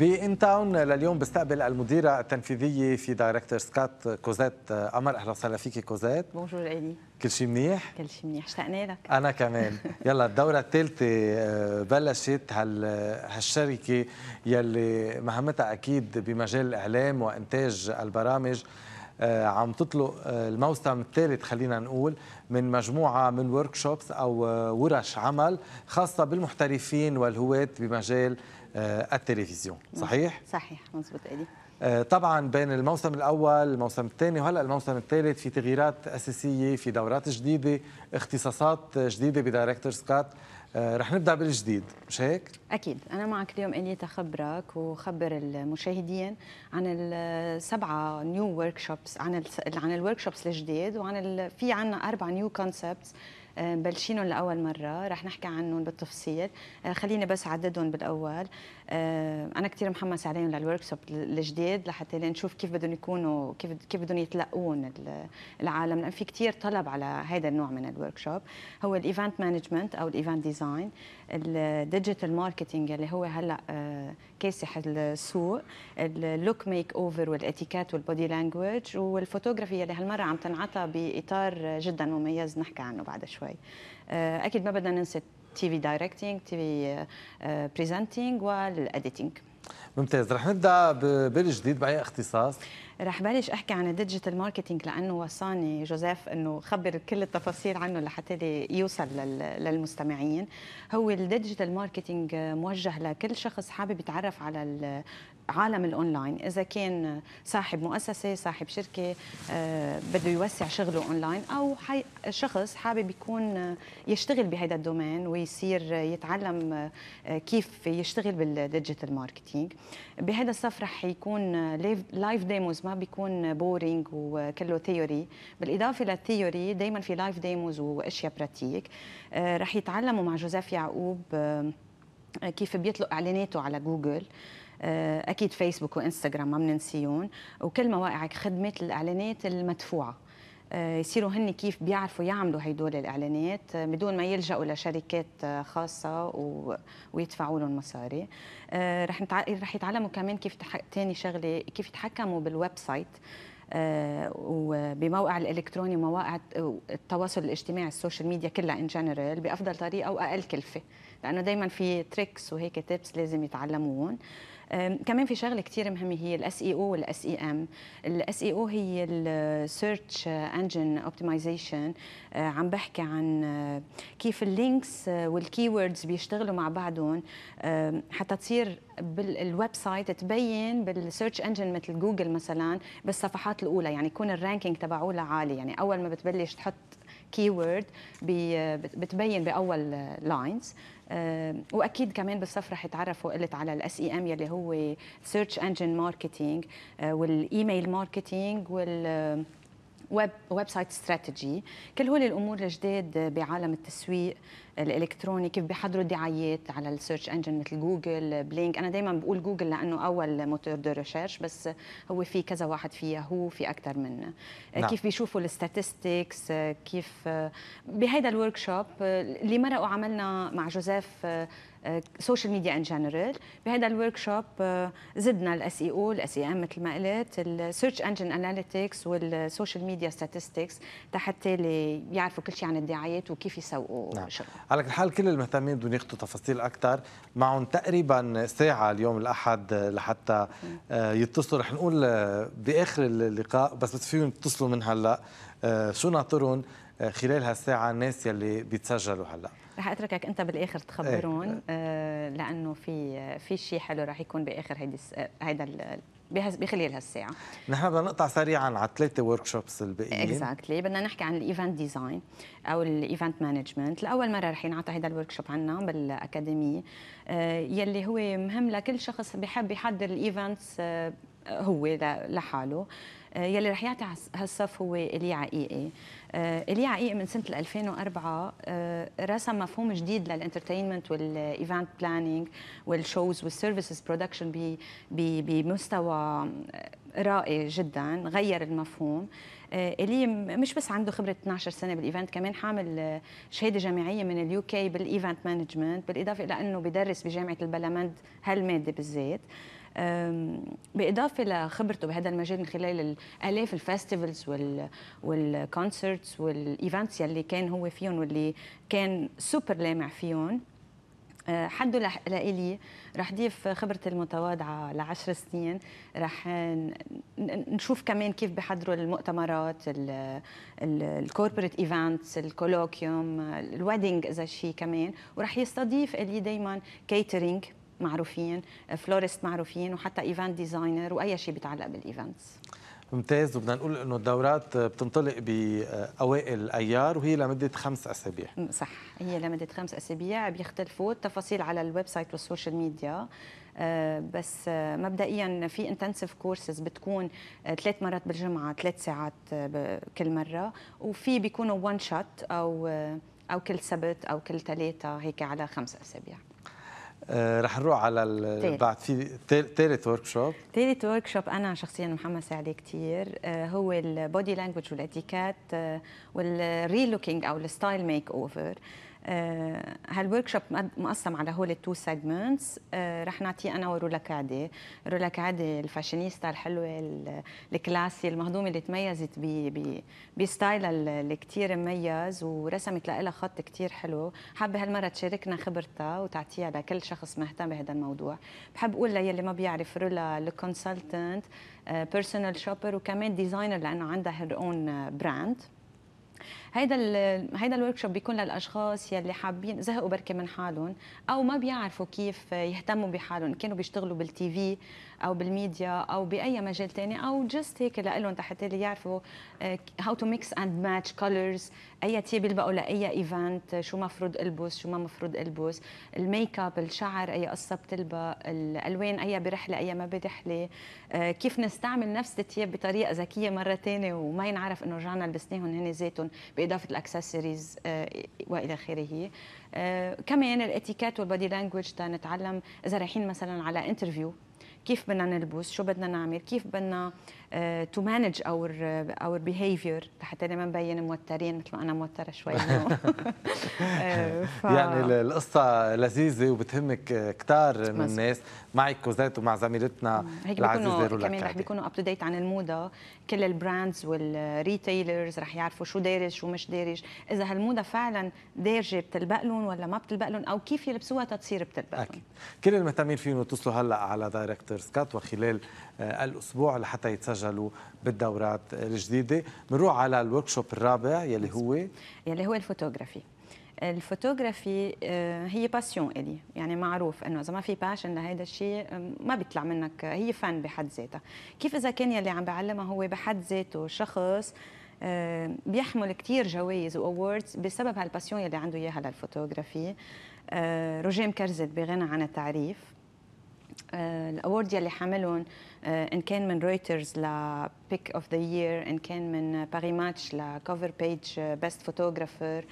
بإن تاون لليوم بستقبل المديرة التنفيذية في دايركتور سكات كوزيت أمر آه، أهلا وسهلا فيك كوزيت بونجور إلي كل شيء منيح؟ كل شيء منيح اشتقنا لك أنا كمان يلا الدورة الثالثة آه، بلشت هال آه، هالشركة يلي مهمتها أكيد بمجال الإعلام وإنتاج البرامج عم تطلق الموسم الثالث خلينا نقول من مجموعة من شوبس أو ورش عمل خاصة بالمحترفين والهواة بمجال آه، التلفزيون صحيح؟ صحيح مظبوط أدي آه، طبعا بين الموسم الاول الموسم الثاني وهلا الموسم الثالث في تغييرات اساسيه في دورات جديده اختصاصات جديده بدايركتور سكات آه، رح نبدا بالجديد مش هيك اكيد انا معك اليوم اني تخبرك وخبر المشاهدين عن السبعه نيو ورك شوبس عن الـ عن الورك شوبس الجديد وعن ال في عنا اربع نيو كونسبتس مبلشينهم آه، لاول مره رح نحكي عنهم بالتفصيل آه، خليني بس عددهم بالاول آه، انا كثير محمس عليهم للورك شوب الجديد لحتى نشوف كيف بدهم يكونوا كيف كيف بدهم يتلقون العالم لان في كثير طلب على هذا النوع من الورك شوب هو الايفنت مانجمنت او الايفنت ديزاين الديجيتال ماركتينج اللي هو هلا كاسح السوق اللوك ميك اوفر والاتيكات والبودي لانجوج والفوتوغرافي اللي هالمره عم تنعطى باطار جدا مميز نحكي عنه بعد شوي شوي آه، اكيد ما بدنا ننسى تي في دايركتينج تي في بريزنتينج والاديتينج ممتاز رح نبدا بالجديد باي اختصاص رح بلش احكي عن الديجيتال ماركتينج لانه وصاني جوزيف انه خبر كل التفاصيل عنه لحتى يوصل للمستمعين هو الديجيتال ماركتينج موجه لكل شخص حابب يتعرف على عالم الاونلاين اذا كان صاحب مؤسسه صاحب شركه آه، بده يوسع شغله اونلاين او شخص حابب يكون آه، يشتغل بهذا الدومين ويصير يتعلم آه، كيف يشتغل بالديجيتال ماركتينج بهذا الصف رح يكون لايف ديموز بيكون بورينج وكله ثيوري بالاضافه للثيوري دائما في لايف ديموز واشياء براتيك آه، رح يتعلموا مع جوزيف يعقوب آه، كيف بيطلق اعلاناته على جوجل آه، اكيد فيسبوك وانستغرام ما بننسيهم وكل مواقع خدمه الاعلانات المدفوعه آه، يصيروا هن كيف بيعرفوا يعملوا هدول الاعلانات آه، بدون ما يلجأوا لشركات آه، خاصه ويدفعوا لهم مصاري رح رح يتعلموا كمان كيف ثاني تاني شغله كيف يتحكموا بالويب سايت وبموقع الالكتروني ومواقع التواصل الاجتماعي السوشيال ميديا كلها ان جنرال بافضل طريقه واقل كلفه لانه دائما في تريكس وهيك تيبس لازم يتعلموهم كمان في شغله كثير مهمه هي الاس اي او e والاس اي ام e الاس اي او e هي السيرش انجن اوبتمايزيشن عم بحكي عن أه، كيف اللينكس أه، والكيوردز بيشتغلوا مع بعضهم حتى تصير بالويب سايت تبين بالسيرش انجن مثل جوجل مثلا بالصفحات الاولى يعني يكون الرانكينج تبعولها عالي يعني اول ما بتبلش تحط كيورد بتبين باول لاينز آه، واكيد كمان بالصف رح يتعرفوا قلت على الاس اي ام e يلي هو سيرش انجن ماركتينج والايميل ماركتينج وال ويب ويب سايت استراتيجي كل هول الامور الجداد بعالم التسويق الالكتروني كيف بيحضروا دعايات على السيرش انجن مثل جوجل بلينك انا دائما بقول جوجل لانه اول موتور دو ريسيرش بس هو في كذا واحد فيها هو في اكثر من نعم. كيف بيشوفوا الستاتستكس كيف بهيدا الورك شوب اللي مرقوا عملنا مع جوزيف سوشيال ميديا ان جنرال بهذا الورك شوب زدنا الاس اي او الاس اي ام مثل ما قلت السيرش انجن اناليتكس والسوشيال ميديا ستاتستكس حتى اللي يعرفوا كل شيء عن الدعايات وكيف يسوقوا نعم. شغل على كل حال كل المهتمين بدهم ياخذوا تفاصيل اكثر معهم تقريبا ساعه اليوم الاحد لحتى آه، يتصلوا رح نقول آه، باخر اللقاء بس بس فيهم يتصلوا من هلا آه، شو ناطرهم خلال هالساعه الناس يلي بيتسجلوا هلا رح اتركك انت بالاخر تخبرون ايه. آه لانه في في شيء حلو رح يكون باخر هيدي هيدا بخلال هالساعه نحن بدنا نقطع سريعا على الثلاثه ورك شوبس الباقيين اكزاكتلي بدنا نحكي عن الايفنت ديزاين او الايفنت مانجمنت لاول مره رح ينعطى هذا الورك شوب عنا بالاكاديميه آه، يلي هو مهم لكل شخص بحب يحضر الايفنتس هو لحاله آه، يلي رح يعطي هالصف هو إلي عقيقي آه، إلي عقيقي من سنة 2004 آه، رسم مفهوم جديد للانترتينمنت والايفنت بلانينج والشوز والسيرفيسز برودكشن بمستوى رائع جدا غير المفهوم آه، اللي مش بس عنده خبره 12 سنه بالايفنت كمان حامل آه، شهاده جامعيه من اليو كي بالايفنت مانجمنت بالاضافه الى انه بدرس بجامعه البلمند هالماده بالذات بالاضافه لخبرته بهذا المجال من خلال آلاف الفستيفالز والكونسرتس والإيفنتس يلي كان هو فيهم واللي كان سوبر لامع فيهم حد لإلي رح ضيف خبرتي المتواضعة لعشر سنين رح نشوف كمان كيف بحضروا المؤتمرات الكوربريت ايفنتس الكولوكيوم الويدنج اذا شيء كمان ورح يستضيف إلي دايما كيترينج معروفين فلورست معروفين وحتى ايفنت ديزاينر واي شيء بيتعلق بالايفنتس ممتاز وبدنا نقول انه الدورات بتنطلق باوائل ايار وهي لمده خمس اسابيع صح هي لمده خمس اسابيع بيختلفوا التفاصيل على الويب سايت والسوشيال ميديا آه، بس آه، مبدئيا في انتنسيف كورسز بتكون آه، ثلاث مرات بالجمعه ثلاث ساعات كل مره وفي بيكونوا وان شوت او او كل سبت او كل ثلاثه هيك على خمس اسابيع آه، رح نروح على بعد في ثالث ورك شوب ثالث ورك شوب انا شخصيا محمس عليه كثير آه، هو البودي لانجوج والاتيكات آه، والري لوكينج او الستايل ميك اوفر آه، هالورك شوب مقسم على هول التو آه، سيجمنتس رح نعطيه انا ورولا كعدي رولا كعدي الفاشينيستا الحلوه الكلاسي المهضومه اللي تميزت بستايلها اللي كثير مميز ورسمت لها خط كثير حلو حابه هالمره تشاركنا خبرتها وتعطيها لكل شخص مهتم بهذا الموضوع بحب اقول للي ما بيعرف رولا الكونسلتنت بيرسونال شوبر وكمان ديزاينر لانه عندها هير اون براند هيدا الـ هيدا الورك شوب بيكون للاشخاص يلي حابين زهقوا بركي من حالهم او ما بيعرفوا كيف يهتموا بحالهم كانوا بيشتغلوا بالتي في او بالميديا او باي مجال ثاني او جست هيك لهم تحت اللي يعرفوا هاو تو ميكس اند ماتش كولرز اي تي بيلبقوا لاي ايفنت شو مفروض البس شو ما مفروض البس الميك اب الشعر اي قصه بتلبق الالوان اي برحله اي ما برحله آه، كيف نستعمل نفس التياب بطريقه ذكيه مره ثانيه وما ينعرف انه رجعنا لبسناهم هن ذاتهم باضافه الاكسسوارز آه، والى اخره آه، كمان الاتيكات والبادي لانجوج تنتعلم اذا رايحين مثلا على انترفيو كيف بدنا نلبس شو بدنا نعمل كيف بدنا تو مانج اور اور بيهيفير لحتى ما نبين موترين مثل ما انا موتره شوي آه، ف... يعني القصه لذيذه وبتهمك كثار من الناس معك كوزات ومع زميلتنا العزيزه رولا كمان رح بيكونوا اب تو ديت عن الموضه كل البراندز والريتيلرز رح يعرفوا شو دارج شو مش دارج اذا هالموضه فعلا دارجه بتلبق لهم ولا ما بتلبق لهم او كيف يلبسوها تتصير بتلبق لهم اكيد كل المهتمين فيهم يتصلوا هلا على دايركت سكات وخلال آه، الاسبوع لحتى يتسجلوا بالدورات الجديده بنروح على الوركشوب الرابع يلي هو يلي هو الفوتوغرافي الفوتوغرافي آه، هي باسيون الي يعني معروف انه اذا ما في باشن لهيدا الشيء آه، ما بيطلع منك هي فن بحد ذاتها كيف اذا كان يلي عم بعلمها هو بحد ذاته شخص بيحمل كثير جوائز واووردز بسبب هالباسيون يلي عنده اياها للفوتوغرافي روجيم كرزت بغنى عن التعريف آه، الاورد يلي حاملهم آه، ان كان من رويترز لبيك اوف ذا يير ان كان من باري ماتش لكفر بيج بيست فوتوغرافر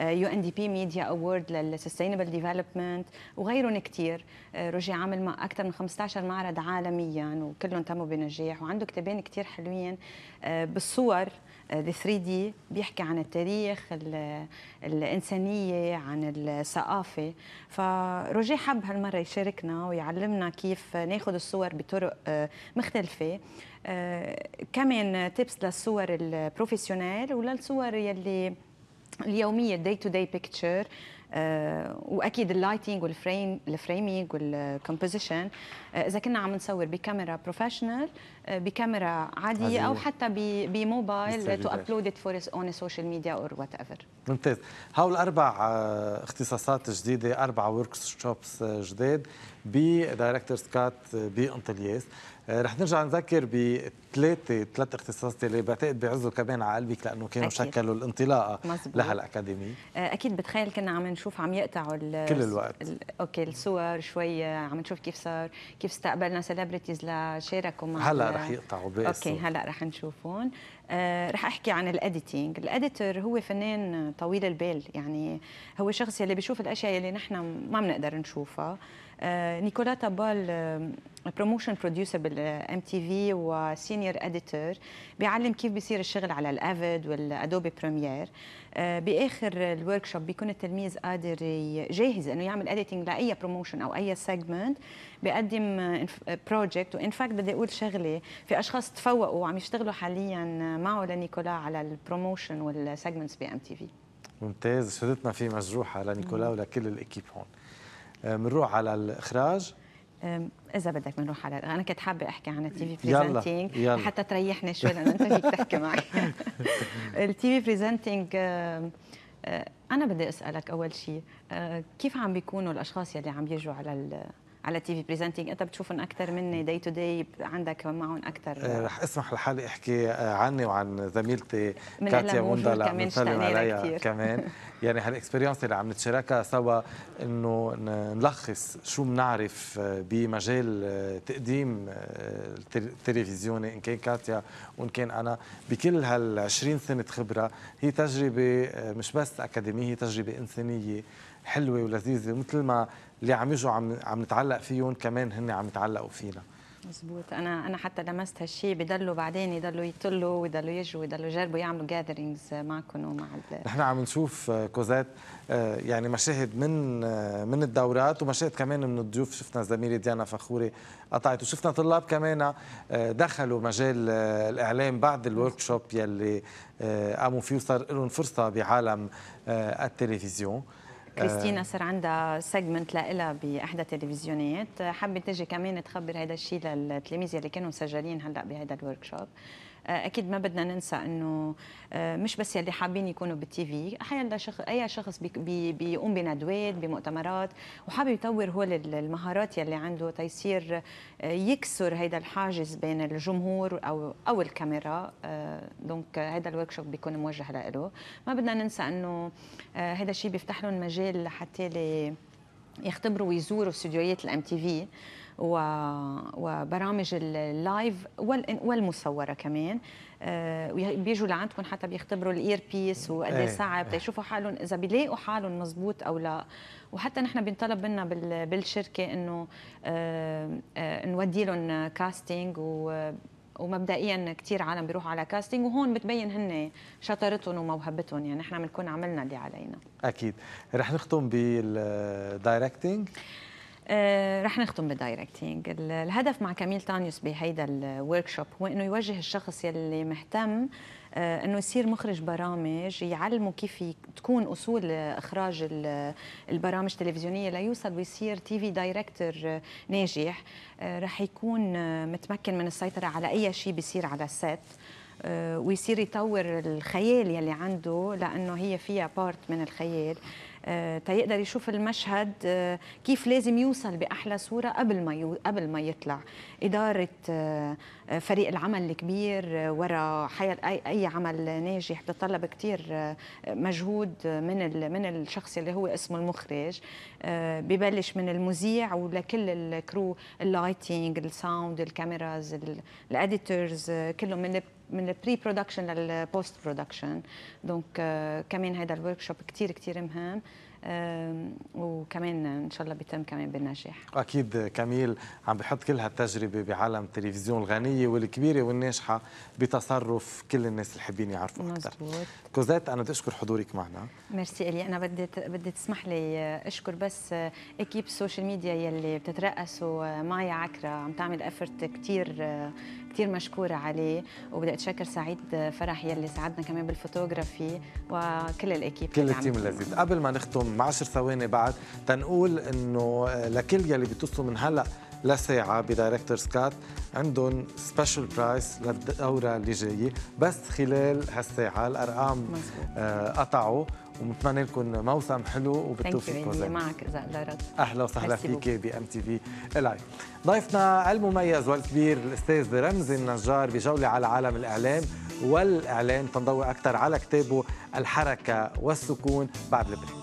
يو ان دي بي ميديا اوورد للسستينبل ديفلوبمنت وغيرهم كثير آه، روجي عامل مع اكثر من 15 معرض عالميا وكلهم تموا بنجاح وعنده كتابين كثير حلوين بالصور ذا 3 دي بيحكي عن التاريخ الانسانيه عن الثقافه فروجي حب هالمره يشاركنا ويعلمنا كيف ناخذ الصور بطرق آه، مختلفه آه، كمان تيبس للصور البروفيسيونيل وللصور يلي اليوميه الداي تو داي بيكتشر آه، واكيد اللايتنج والفريم الفريمينج والكومبوزيشن اذا كنا عم نصور بكاميرا بروفيشنال آه، بكاميرا عاديه عزيزي. او حتى بموبايل تو ابلود ات فور اون سوشيال ميديا اور وات ايفر ممتاز هول اربع آه، اختصاصات جديده اربع ورك شوبس جداد بدايركتور سكات بانطلياس آه، رح نرجع نذكر بثلاثة ثلاث اختصاصات اللي بعتقد بيعزوا كمان على قلبك لأنه كانوا أكيد. شكلوا الانطلاقة لهالأكاديمية آه، أكيد بتخيل كنا عم نشوف عم يقطعوا كل الوقت أوكي الصور شوي آه، عم نشوف كيف صار كيف استقبلنا سيلبرتيز لشاركوا مع هلا رح يقطعوا باقي أوكي هلا رح نشوفهم رح احكي عن الاديتنج الاديتور هو فنان طويل البال يعني هو شخص يلي بيشوف الاشياء يلي نحن ما بنقدر نشوفها آه، نيكولا تابال بروموشن بروديوسر بالام تي في وسينيور اديتور بيعلم كيف بيصير الشغل على الافيد والادوبي بريمير آه، باخر الورك شوب بيكون التلميذ قادر جاهز انه يعمل اديتنج لاي بروموشن او اي سيجمنت بقدم بروجكت وان فاكت بدي اقول شغله في اشخاص تفوقوا وعم يشتغلوا حاليا معه لنيكولا على البروموشن والسيجمنتس بام تي في ممتاز شهدتنا في مجروحه لنيكولا ولكل الاكيب هون بنروح آه، على الاخراج اذا بدك بنروح على انا كنت حابه احكي عن التي في بريزنتينج حتى تريحني شوي لانه انت فيك تحكي معي التي في بريزنتينج أه، انا بدي اسالك اول شيء أه، كيف عم بيكونوا الاشخاص يلي عم يجوا على على تي في بريزنتينج انت بتشوفهم اكثر مني داي تو داي عندك معهم اكثر آه، رح اسمح لحالي احكي آه، عني وعن زميلتي كاتيا كمان بنسلم كثير كمان يعني هالاكسبيرينس اللي عم نتشاركها سوا انه نلخص شو بنعرف آه، بمجال تقديم التلفزيوني ان كان كاتيا وان كان انا بكل هال 20 سنه خبره هي تجربه مش بس اكاديميه هي تجربه انسانيه حلوه ولذيذه مثل ما اللي عم يجوا عم عم نتعلق فيهم كمان هن عم يتعلقوا فينا مزبوط انا انا حتى لمست هالشيء بضلوا بعدين يضلوا يطلوا ويضلوا يجوا ويضلوا يجربوا يعملوا جاذرينجز معكم ومع نحن عم نشوف آه، كوزات آه، يعني مشاهد من آه، من الدورات ومشاهد كمان من الضيوف شفنا زميلي ديانا فخوري قطعت وشفنا طلاب كمان دخلوا مجال الاعلام بعد الورك شوب يلي قاموا فيه وصار لهم فرصه بعالم التلفزيون كريستينا صار عندها سيجمنت لها باحدى التلفزيونيات حابه تجي كمان تخبر هذا الشيء للتلاميذ اللي كانوا مسجلين هلا بهذا الورك شوب آه، اكيد ما بدنا ننسى انه آه، مش بس يلي حابين يكونوا بالتي في احيانا شخص اي شخص بيقوم بندوات بمؤتمرات وحابب يطور هو المهارات يلي عنده تيصير آه، يكسر هيدا الحاجز بين الجمهور او او الكاميرا دونك هذا الورك شوب بيكون موجه له ما بدنا ننسى انه هذا الشيء بيفتح لهم مجال حتى يختبروا ويزوروا استديوهات الام تي في وبرامج اللايف والمصوره كمان آه، بيجوا لعندكم حتى بيختبروا الاير بيس وقد ايه, إيه. صعب ليشوفوا حالهم اذا بيلاقوا حالهم مزبوط او لا وحتى نحن بنطلب منا بالشركه انه آه، آه، نودي لهم كاستنج ومبدئيا كثير عالم بيروحوا على كاستنج وهون بتبين هن شطارتهم وموهبتهم يعني نحن بنكون عملنا اللي علينا اكيد رح نختم بالدايركتنج آه، رح نختم بالدايركتينج الهدف مع كميل تانيوس بهيدا الورك شوب هو انه يوجه الشخص يلي مهتم آه، انه يصير مخرج برامج يعلمه كيف تكون اصول اخراج البرامج التلفزيونيه ليوصل ويصير تي في دايركتور ناجح آه، رح يكون متمكن من السيطره على اي شيء بيصير على السيت ويصير يطور الخيال يلي عنده لانه هي فيها بارت من الخيال تيقدر يشوف المشهد آه، كيف لازم يوصل باحلى صوره قبل ما يو... قبل ما يطلع اداره آه، فريق العمل الكبير آه، وراء حي... اي عمل ناجح بتطلب كثير مجهود من ال... من الشخص اللي هو اسمه المخرج ببلش من المذيع ولكل الكرو اللايتنج الساوند الكاميراز الاديتورز كلهم من من البري برودكشن للبوست برودكشن دونك كمان هذا الورك شوب كثير كثير مهم وكمان ان شاء الله بيتم كمان بالنجاح اكيد كميل عم بحط كل هالتجربه بعالم التلفزيون الغنيه والكبيره والناجحه بتصرف كل الناس اللي حابين يعرفوا اكثر مزبوط كوزيت انا بدي اشكر حضورك معنا ميرسي الي انا بدي بدي تسمح لي آه، اشكر بس اكيب السوشيال ميديا يلي بتترأسوا آه، معي عكره عم تعمل افورت كثير آه، كثير مشكوره عليه وبدي اتشكر سعيد فرح يلي ساعدنا كمان بالفوتوغرافي وكل الاكيب كل التيم اللذيذ قبل ما نختم 10 ثواني بعد تنقول انه لكل يلي بتوصلوا من هلا لساعة بدايركتورز كات عندهم سبيشال برايس للدورة اللي جاية بس خلال هالساعة الأرقام آه قطعوا ونتمنى لكم موسم حلو وبالتوفيق وزي معك اذا قدرت اهلا وسهلا فيك بام تي في لايف ضيفنا المميز والكبير الاستاذ رمزي النجار بجوله على عالم الاعلام والاعلان تنضوي اكثر على كتابه الحركه والسكون بعد البريك